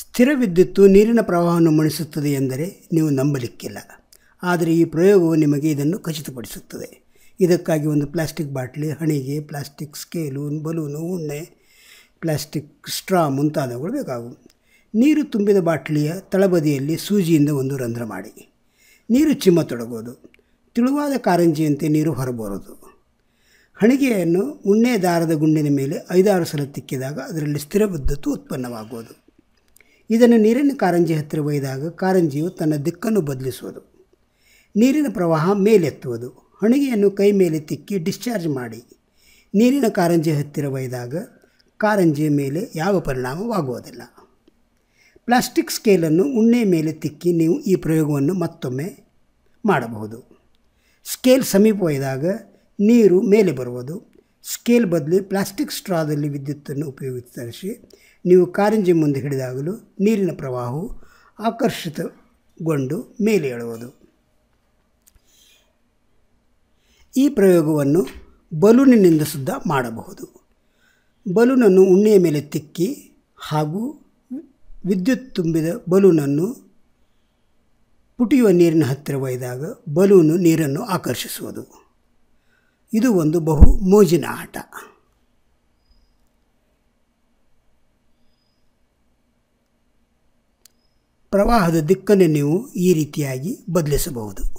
ಸ್ಥಿರ ವಿದ್ಯುತ್ತು ನೀರಿನ ಪ್ರವಾಹವನ್ನು ಮಣಿಸುತ್ತದೆ ಎಂದರೆ ನೀವು ನಂಬಲಿಕ್ಕಿಲ್ಲ ಆದರೆ ಈ ಪ್ರಯೋಗವು ನಿಮಗೆ ಇದನ್ನು ಖಚಿತಪಡಿಸುತ್ತದೆ ಇದಕ್ಕಾಗಿ ಒಂದು ಪ್ಲಾಸ್ಟಿಕ್ ಬಾಟ್ಲಿ ಹಣಿಗೆ ಪ್ಲಾಸ್ಟಿಕ್ ಸ್ಕೇಲು ಬಲೂನು ಉಣ್ಣೆ ಪ್ಲಾಸ್ಟಿಕ್ ಸ್ಟ್ರಾ ಮುಂತಾದವುಗಳು ಬೇಕಾಗುವು ನೀರು ತುಂಬಿದ ಬಾಟ್ಲಿಯ ತಳಬದಿಯಲ್ಲಿ ಸೂಜಿಯಿಂದ ಒಂದು ರಂಧ್ರ ಮಾಡಿ ನೀರು ಚಿಮ್ಮತೊಡಗೋದು ತಿಳುವಾದ ಕಾರಂಜಿಯಂತೆ ನೀರು ಹೊರಬರೋದು ಹಣಿಗೆಯನ್ನು ಉಣ್ಣೆ ದಾರದ ಗುಂಡಿನ ಮೇಲೆ ಐದಾರು ಸಲ ತಿಕ್ಕಿದಾಗ ಅದರಲ್ಲಿ ಸ್ಥಿರ ವಿದ್ಯುತ್ತು ಉತ್ಪನ್ನವಾಗುವುದು ಇದನ್ನು ನೀರಿನ ಕಾರಂಜಿ ಹತ್ತಿರ ಒಯ್ದಾಗ ಕಾರಂಜಿಯು ತನ್ನ ದಿಕ್ಕನ್ನು ಬದಲಿಸುವುದು ನೀರಿನ ಪ್ರವಾಹ ಮೇಲೆತ್ತುವುದು ಹಣಿಗೆಯನ್ನು ಕೈ ಮೇಲೆ ತಿಕ್ಕಿ ಡಿಸ್ಚಾರ್ಜ್ ಮಾಡಿ ನೀರಿನ ಕಾರಂಜಿ ಹತ್ತಿರ ಒಯ್ದಾಗ ಕಾರಂಜಿಯ ಮೇಲೆ ಯಾವ ಪರಿಣಾಮವಾಗುವುದಿಲ್ಲ ಪ್ಲಾಸ್ಟಿಕ್ ಸ್ಕೇಲನ್ನು ಉಣ್ಣೆ ಮೇಲೆ ತಿಕ್ಕಿ ನೀವು ಈ ಪ್ರಯೋಗವನ್ನು ಮತ್ತೊಮ್ಮೆ ಮಾಡಬಹುದು ಸ್ಕೇಲ್ ಸಮೀಪ ಒಯ್ದಾಗ ನೀರು ಮೇಲೆ ಬರುವುದು ಸ್ಕೇಲ್ ಬದಲು ಪ್ಲಾಸ್ಟಿಕ್ ಸ್ಟ್ರಾದಲ್ಲಿ ವಿದ್ಯುತ್ತನ್ನು ಉಪಯೋಗಿಸಿ ನೀವು ಕಾರಂಜಿ ಮುಂದೆ ಹಿಡಿದಾಗಲೂ ನೀರಿನ ಪ್ರವಾಹವು ಆಕರ್ಷಿತಗೊಂಡು ಮೇಲೆ ಏಳುವುದು ಈ ಪ್ರಯೋಗವನ್ನು ಬಲೂನಿನಿಂದ ಸುದ್ದ ಮಾಡಬಹುದು ಬಲೂನನ್ನು ಉಣ್ಣೆಯ ಮೇಲೆ ತಿಕ್ಕಿ ಹಾಗೂ ವಿದ್ಯುತ್ ತುಂಬಿದ ಬಲೂನನ್ನು ಪುಟಿಯುವ ನೀರಿನ ಹತ್ತಿರ ಒಯ್ದಾಗ ಬಲೂನು ನೀರನ್ನು ಆಕರ್ಷಿಸುವುದು ಇದು ಒಂದು ಬಹು ಮೋಜಿನ ಆಟ ಪ್ರವಾಹದ ದಿಕ್ಕನ್ನು ನೀವು ಈ ರೀತಿಯಾಗಿ ಬದಲಿಸಬಹುದು